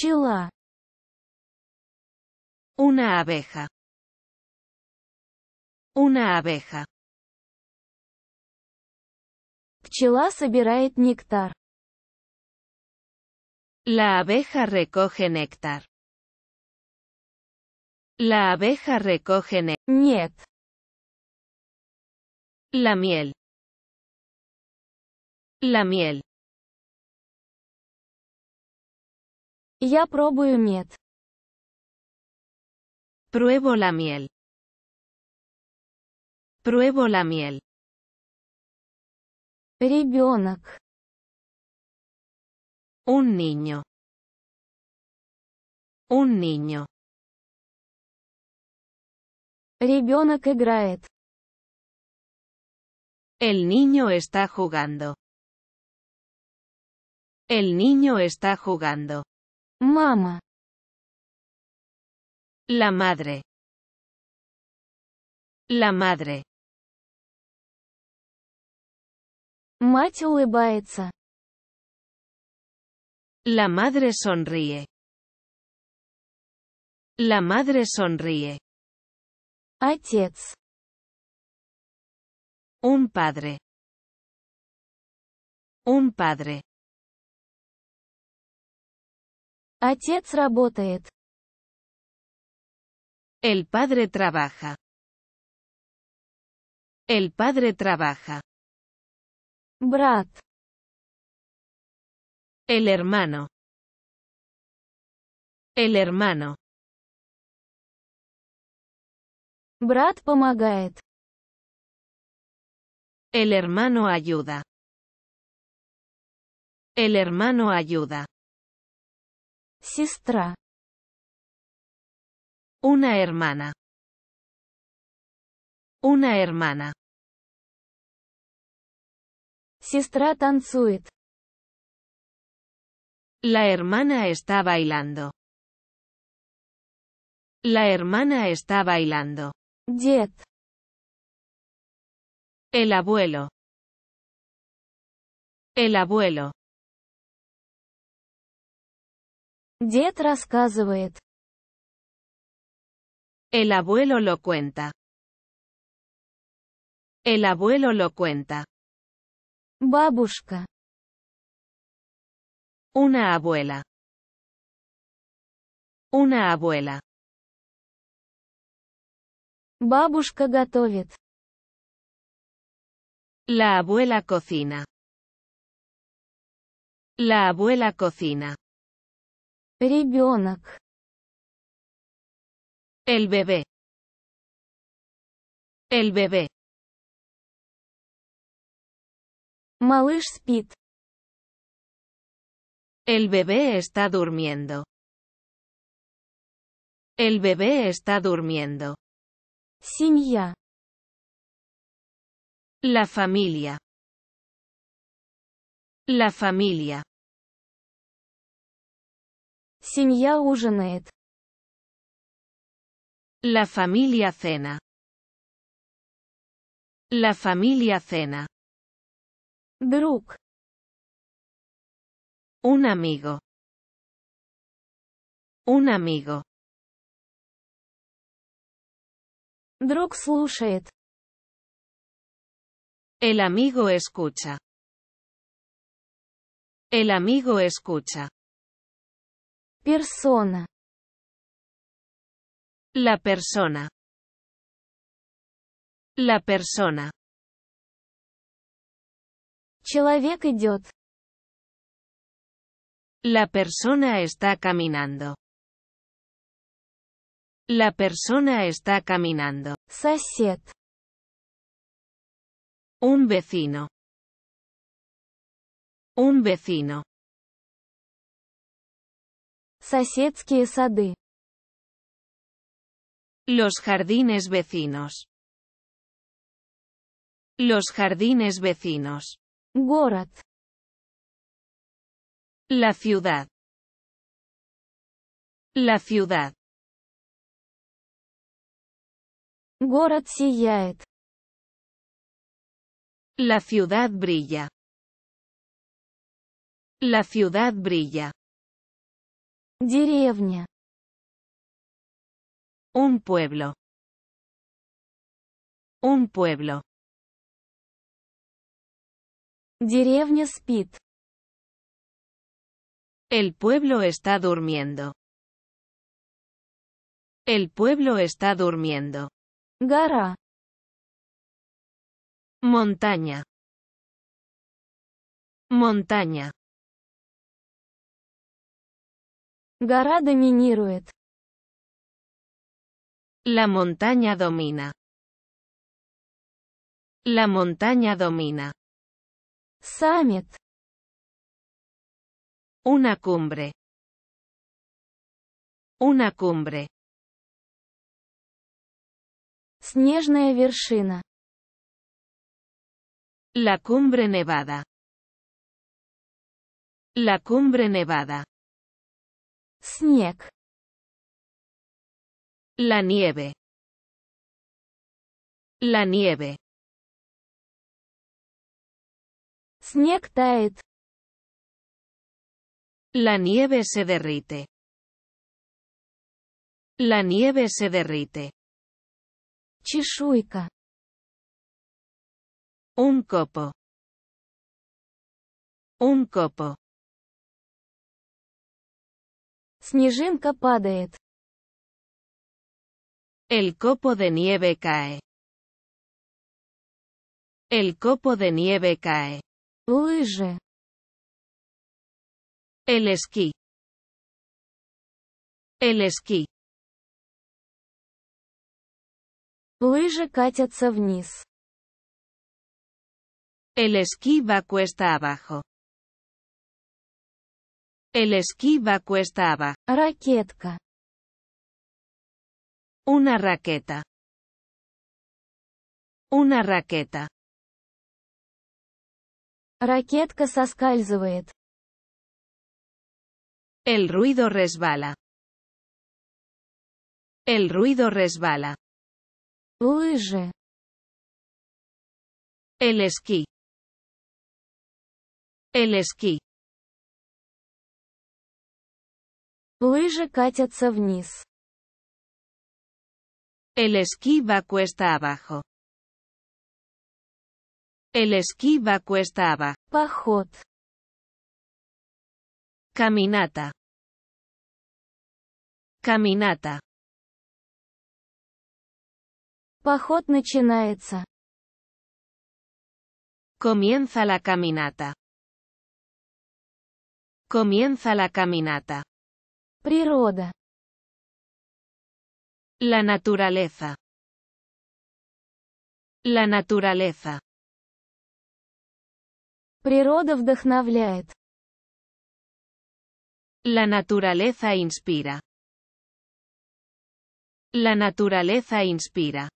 Chila, Una abeja. Una abeja. Пчела собирает нектар. La abeja recoge néctar. La abeja recoge néctar. La miel. La miel. Я пробую мед. Pruebo la miel. Pruebo la miel. Un niño. Un niño. Ребенок играет. El niño está jugando. El niño está jugando. Mama. La madre. La madre. Мать улыбается. La madre sonríe. La madre sonríe. Отец. Un padre. Un padre. El padre trabaja. El padre trabaja. Брат. El hermano. El hermano. Брат помогает. El hermano ayuda. El hermano ayuda. Sistra. Una hermana. Una hermana. Сестра танцует. La hermana está bailando. La hermana está bailando. jet El abuelo. El abuelo. рассказывает. El abuelo lo cuenta. El abuelo lo cuenta. Babushka. Una abuela. Una abuela. Babushka готовит. La abuela cocina. La abuela cocina. El bebé. El bebé. Малыш спит. El bebé está durmiendo. El bebé está durmiendo. Семья. La familia. La familia. La familia cena. La familia cena. Brook. Un amigo. Un amigo. Друг слушает. El amigo escucha. El amigo escucha. Persona. La persona. La persona. La persona está caminando. La persona está caminando. Сосед. Un vecino. Un vecino. Los jardines vecinos. Los jardines vecinos. Gorat La ciudad. La ciudad. Город La ciudad brilla. La ciudad brilla. Un pueblo. Un pueblo. Деревня спит. El pueblo está durmiendo. El pueblo está durmiendo. GARA. Montaña. Montaña. Гора доминирует. La montaña domina. La montaña domina. Summit. Una cumbre. Una cumbre. Снежная вершина. La cumbre nevada. La cumbre nevada. La nieve. La nieve. La nieve se derrite. La nieve se derrite. Чешуйка. Un copo. Un copo. Снежинка падает. El copo de nieve cae. El copo de nieve cae. Лыжи. El esquí. El esquí. Лыжи катятся вниз. El esquí va cuesta abajo. El esquí va cuesta abajo. Raquetka. Una raqueta. Una raqueta. Raquetka соскальзывает. El ruido resbala. El ruido resbala. Лыжи. El esquí. El esquí. катятся вниз. El esquí va cuesta abajo. El esquí va cuesta abajo. Поход. Caminata. Caminata. Поход начинается. Comienza la caminata. Comienza la caminata. La naturaleza. La naturaleza. La naturaleza inspira. La naturaleza inspira.